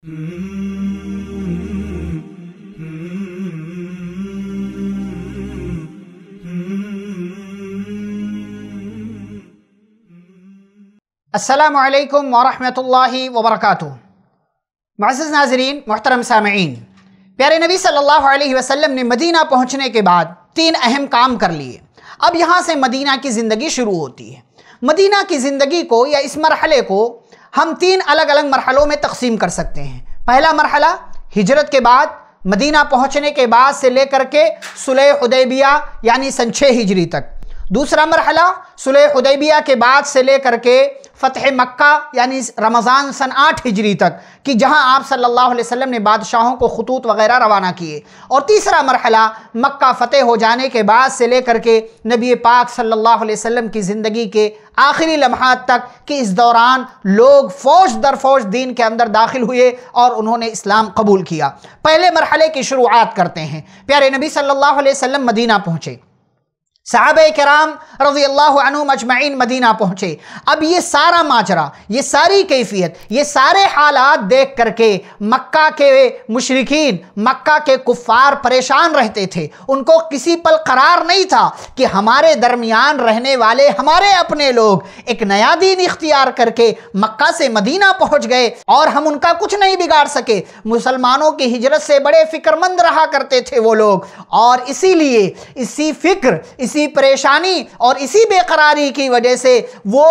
असलकम वरहि वबरक मज़ नाजरीन मोहतरम सामीन प्यारे नबी सल्लल्लाहु अलैहि वसल्लम ने मदीना पहुंचने के बाद तीन अहम काम कर लिए अब यहां से मदीना की ज़िंदगी शुरू होती है मदीना की ज़िंदगी को या इस मरहले को हम तीन अलग अलग मरहलों में तकसीम कर सकते हैं पहला मरहला हिजरत के बाद मदीना पहुंचने के बाद से लेकर के सुलह उदैबिया यानी सनछे हिजरी तक दूसरा मरहला सुलह उदैबिया के बाद से लेकर के फ़तह मक्का यानी रमज़ान सन आठ हिजरी तक कि जहां आप सल्लल्लाहु अलैहि वसल्लम ने बादशाहों को खतूत वगैरह रवाना किए और तीसरा मरहला मक्का फ़तेह हो जाने के बाद से लेकर के नबी पाक सल्लल्लाहु अलैहि वसल्लम की ज़िंदगी के आखिरी लम्हात तक कि इस दौरान लोग फौज दर फौज दीन के अंदर दाखिल हुए और उन्होंने इस्लाम कबूल किया पहले मरहले की शुरुआत करते हैं प्यारे नबी सल्लल्लाहु अलैहि वसल्लम मदीना पहुँचे साहब कराम रजी अल्लाह मजमाइन मदीना पहुँचे अब ये सारा माजरा ये सारी कैफियत ये सारे हालात देख करके मक्का के मुशरकिन मक्का के कुफ़ार परेशान रहते थे उनको किसी पल करार नहीं था कि हमारे दरमियान रहने वाले हमारे अपने लोग एक नया दिन इख्तियार करके मक्का से मदीना पहुँच गए और हम उनका कुछ नहीं बिगाड़ सके मुसलमानों की हिजरत से बड़े फ़िक्रमंद रहा करते थे वो लोग और इसीलिए इसी फ़िक्र इसी इसी परेशानी और इसी बेकरारी की वजह से वो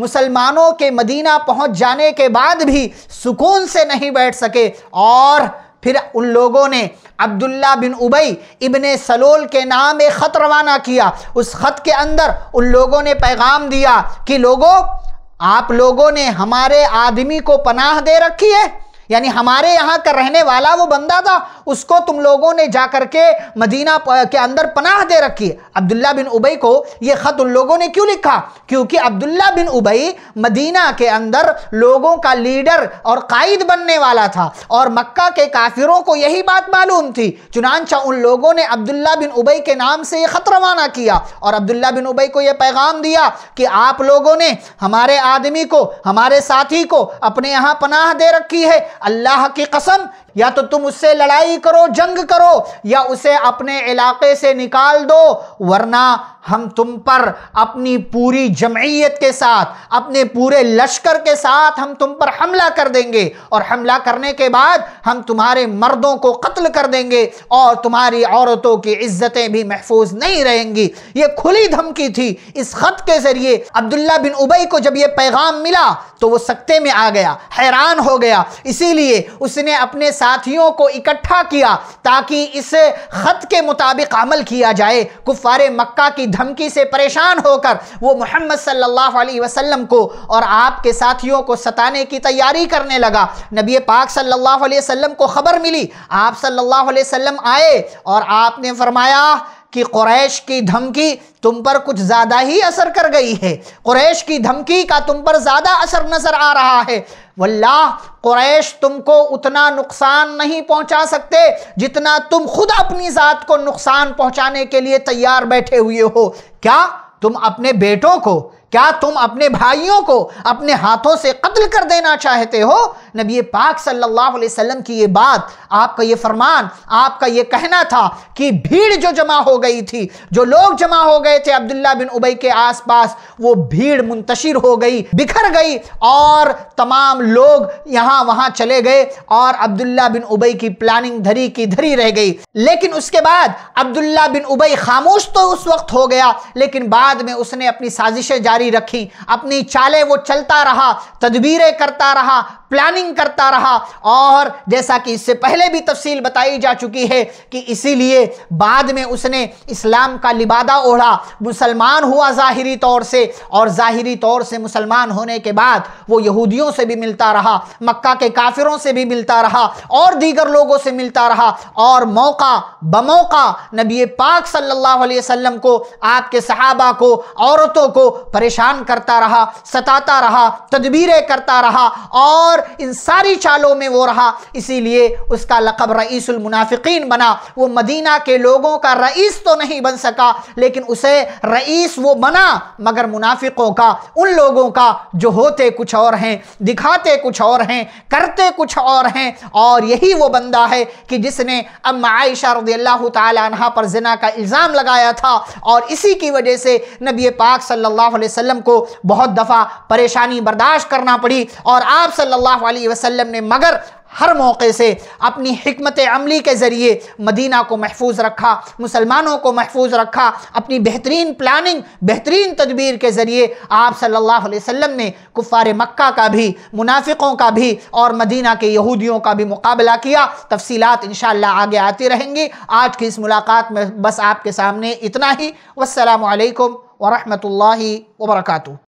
मुसलमानों के मदीना पहुंच जाने के बाद भी सुकून से नहीं बैठ सके और फिर उन लोगों ने अब्दुल्ला बिन उबई इबन सलोल के नाम एक ख़त रवाना किया उस ख़त के अंदर उन लोगों ने पैगाम दिया कि लोगों आप लोगों ने हमारे आदमी को पनाह दे रखी है यानी हमारे यहाँ का रहने वाला वो बंदा था उसको तुम लोगों ने जा के मदीना के अंदर पनाह दे रखी अब्दुल्ला बिन उबई को ये ख़त उन लोगों ने क्यों लिखा क्योंकि अब्दुल्ला बिन उबई मदीना के अंदर लोगों का लीडर और कायद बनने वाला था और मक्का के काफिरों को यही बात मालूम थी चुनानचा उन लोगों ने अब्दुल्ला बिन उबई के नाम से ये ख़त रवाना किया और अब्दुल्ला बिन उबई को यह पैगाम दिया कि आप लोगों ने हमारे आदमी को हमारे साथी को अपने यहाँ पनाह दे रखी है अल्लाह की कसम या तो तुम उससे लड़ाई करो जंग करो या उसे अपने इलाके से निकाल दो वरना हम तुम पर अपनी पूरी जमयत के साथ अपने पूरे लश्कर के साथ हम तुम पर हमला कर देंगे और हमला करने के बाद हम तुम्हारे मर्दों को कत्ल कर देंगे और तुम्हारी औरतों की इज्जतें भी महफूज नहीं रहेंगी ये खुली धमकी थी इस खत के ज़रिए अब्दुल्ला बिन उबई को जब ये पैगाम मिला तो वो सकते में आ गया हैरान हो गया इसीलिए उसने अपने साथियों को इकट्ठा किया ताकि इस खत के मुताबिक अमल किया जाए कुफ़ार मक्का की धमकी से परेशान होकर वो मोहम्मद सल्लल्लाहु अलैहि वसल्लम को और आपके साथियों को सताने की तैयारी करने लगा नबी पाक सल्लल्लाहु अलैहि वसल्लम को ख़बर मिली आप सल्लल्लाहु अलैहि वसल्लम आए और आपने फरमाया कि क़ुरैश की धमकी तुम पर कुछ ज़्यादा ही असर कर गई है क़ुरैश की धमकी का तुम पर ज़्यादा असर नज़र आ रहा है वल्लाह क़ुरैश तुमको उतना नुकसान नहीं पहुंचा सकते जितना तुम खुद अपनी ज़ात को नुकसान पहुंचाने के लिए तैयार बैठे हुए हो क्या तुम अपने बेटों को क्या तुम अपने भाइयों को अपने हाथों से कत्ल कर देना चाहते हो नबी पाक सल्लल्लाहु अलैहि वसल्लम की ये बात आपका ये फरमान आपका ये कहना था कि भीड़ जो जमा हो गई थी जो लोग जमा हो गए थे अब्दुल्ला बिन उबई के आसपास वो भीड़ मुंतशिर हो गई बिखर गई और तमाम लोग यहाँ वहाँ चले गए और अब्दुल्ला बिन उबई की प्लानिंग धरी की धरी रह गई लेकिन उसके बाद अब्दुल्ला बिन उबई खामोश तो उस वक्त हो गया लेकिन बाद में उसने अपनी साजिशें जारी जारी रखी अपनी चालें वो चलता रहा तदबीरें करता रहा प्लानिंग करता रहा और जैसा कि इससे पहले भी तफसील बताई जा चुकी है कि इसीलिए बाद में उसने इस्लाम का लिबादा ओढ़ा मुसलमान हुआ ज़ाहिरी तौर से और ज़ाहिरी तौर से मुसलमान होने के बाद वो यहूदियों से भी मिलता रहा मक्का के काफिरों से भी मिलता रहा और दीगर लोगों से मिलता रहा और मौका बमौका नबी पाक सल्ला वम को आपके सहाबा को औरतों को परेशान करता रहा सताता रहा तदबीरें करता रहा और इन सारी चालों में वो रहा इसीलिए उसका लकब रईसुल मुनाफिकीन बना वो मदीना के लोगों का रईस तो नहीं बन सका लेकिन उसे रईस वो बना मगर मुनाफिकों का उन लोगों का जो होते कुछ और हैं दिखाते कुछ और हैं करते कुछ और हैं और यही वो बंदा है कि जिसने अब आयशा रदी पर जना का इल्ज़ाम लगाया था और इसी की वजह से नबी पाक सल्लल्लाहु अलैहि वसल्लम को बहुत दफ़ा परेशानी बर्दाश्त करना पड़ी और आप सल्ला सल्लल्लाहु अलैहि वसल्लम ने मगर हर मौके से अपनी हमत अमली के ज़रिए मदीना को महफूज रखा मुसलमानों को महफूज रखा अपनी बेहतरीन प्लानिंग बेहतरीन तदबीर के ज़रिए आप सल्लल्लाहु अलैहि वसल्लम ने कुफ़ार मक्का का भी मुनाफिकों का भी और मदीना के यहूदियों का भी मुकाबला किया तफसीत इन आगे आती रहेंगी आज की इस मुलाकात में बस आपके सामने इतना ही वालकम वरहमल वर्का